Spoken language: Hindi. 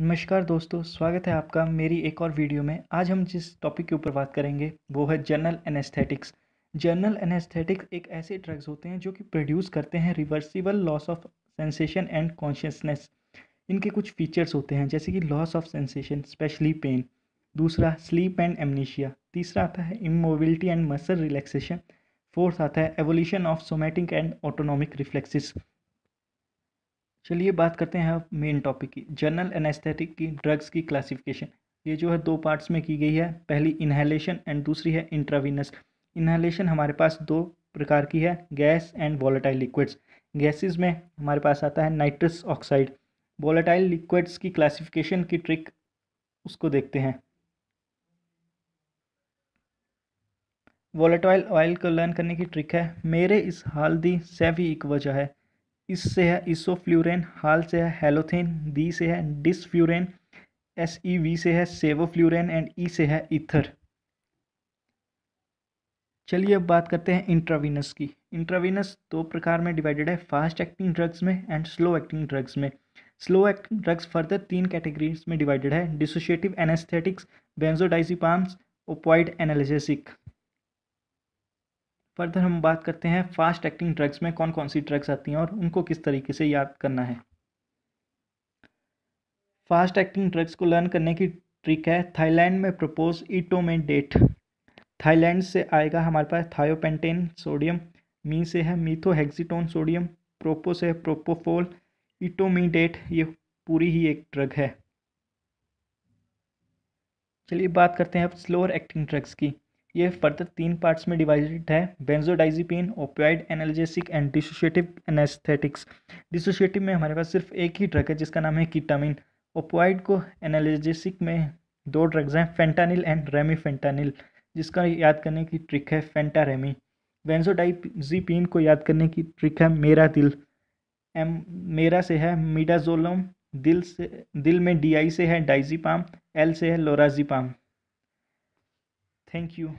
नमस्कार दोस्तों स्वागत है आपका मेरी एक और वीडियो में आज हम जिस टॉपिक के ऊपर बात करेंगे वो है जनरल एनेस्थेटिक्स जनरल एनेस्थेटिक्स एक ऐसे ड्रग्स होते हैं जो कि प्रोड्यूस करते हैं reversible loss of sensation and consciousness इनके कुछ फीचर्स होते हैं जैसे कि loss of sensation specially pain दूसरा स्लीप एंड एमनीशिया तीसरा आता है immobility and muscle relaxation fourth आता है evolution of somatic and autonomic reflexes चलिए बात करते हैं मेन टॉपिक की जनरल एनेस्थेटिक की ड्रग्स की क्लासिफिकेशन ये जो है दो पार्ट्स में की गई है पहली इन्हेलेशन एंड दूसरी है इंट्रावीनस इन्हेलेशन हमारे पास दो प्रकार की है gas and volatile liquids gases में हमारे पास आता है नाइट्रस ऑक्साइड वॉलेटाइल लिक्विड्स की क्लासिफिकेशन की ट्रिक उसको देखते हैं वॉलेटाइल ऑयल को लर्न करने की ट्रिक है मेरे इस हाल दी सेवी एक वजह है इस से है इसोफ्ल्यूरेन हाल से है हेलोथेन डी से है डिसफ्यूरेन एस ई वी से है सेवोफ्ल्यूरेन एंड ई से है इथर चलिए अब बात करते हैं इंट्रावीनस की इंट्रावीनस दो प्रकार में डिवाइडेड है फास्ट एक्टिंग ड्रग्स में एंड स्लो एक्टिंग ड्रग्स में स्लो एक्टिंग ड्रग्स फर्दर तीन कैटेगरीज में डिवाइडेड है dissociative anaesthetics benzodiazepines opioid analgesic further हम बात करते हैं फास्ट एक्टिंग ड्रग्स में कौन कौन सी ड्रग्स आती हैं और उनको किस तरीके से याद करना है फास्ट एक्टिंग ड्रग्स को लर्न करने की ट्रिक है थाईलैंड में प्रपोज डेट थाईलैंड से आएगा हमारे पास थायोपेंटेन सोडियम मी से है मीथोहेक्सीटोन सोडियम प्रोपो से है प्रोपोफोल इटोमीडेट ये पूरी ही एक ड्रग है चलिए बात करते हैं अब स्लोअर एक्टिंग ड्रग्स की ये फर्दर तीन पार्ट्स में डिवाइडेड है benzodiazepine opioid analgesic and dissociative anaesthetics dissociative में हमारे पास सिर्फ एक ही ड्रग है जिसका नाम है कीटामिन ओपोइड को एनालजेसिक में दो ड्रग्स हैं फेंटानिल एंड रेमी फेंटानिल जिसका याद करने की ट्रिक है फेंटा रेमी वेंजोडाइजीपिन को याद करने की ट्रिक है मेरा दिल एम मेरा से है मीडाजोलम दिल से दिल में डी आई से है डाइजीपाम एल से है लोराजीपाम Thank you.